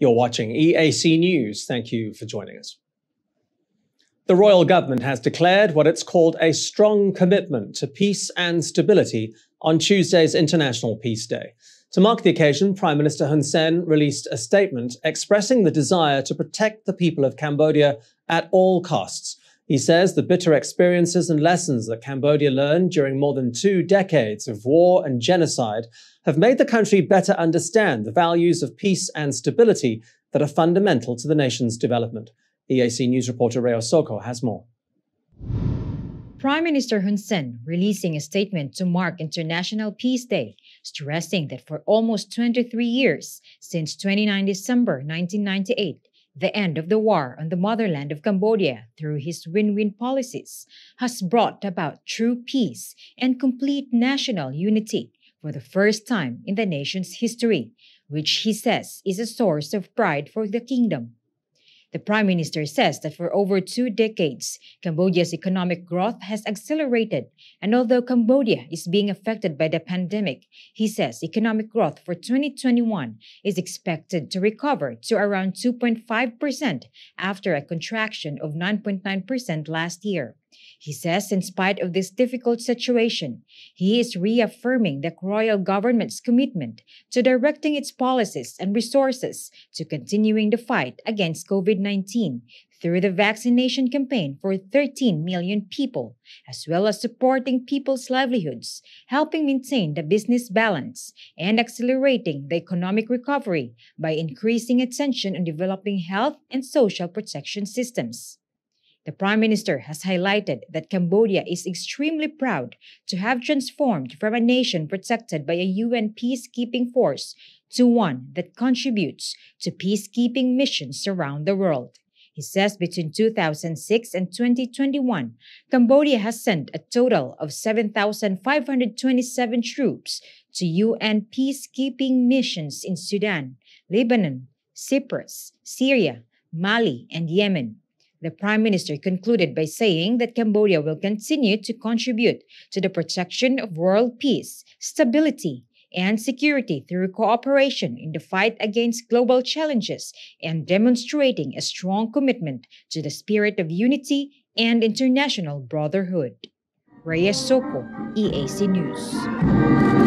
You're watching EAC News. Thank you for joining us. The royal government has declared what it's called a strong commitment to peace and stability on Tuesday's International Peace Day. To mark the occasion, Prime Minister Hun Sen released a statement expressing the desire to protect the people of Cambodia at all costs he says the bitter experiences and lessons that Cambodia learned during more than two decades of war and genocide have made the country better understand the values of peace and stability that are fundamental to the nation's development. EAC News reporter Reo Soko has more. Prime Minister Hun Sen releasing a statement to mark International Peace Day, stressing that for almost 23 years, since 29 December 1998, the end of the war on the motherland of Cambodia through his win-win policies has brought about true peace and complete national unity for the first time in the nation's history, which he says is a source of pride for the kingdom the Prime Minister says that for over two decades, Cambodia's economic growth has accelerated. And although Cambodia is being affected by the pandemic, he says economic growth for 2021 is expected to recover to around 2.5% after a contraction of 9.9% last year. He says, in spite of this difficult situation, he is reaffirming the royal government's commitment to directing its policies and resources to continuing the fight against COVID 19 through the vaccination campaign for 13 million people, as well as supporting people's livelihoods, helping maintain the business balance, and accelerating the economic recovery by increasing attention on developing health and social protection systems. The Prime Minister has highlighted that Cambodia is extremely proud to have transformed from a nation protected by a UN peacekeeping force to one that contributes to peacekeeping missions around the world. He says between 2006 and 2021, Cambodia has sent a total of 7,527 troops to UN peacekeeping missions in Sudan, Lebanon, Cyprus, Syria, Mali, and Yemen. The Prime Minister concluded by saying that Cambodia will continue to contribute to the protection of world peace, stability, and security through cooperation in the fight against global challenges and demonstrating a strong commitment to the spirit of unity and international brotherhood. Reyes Soko, EAC News.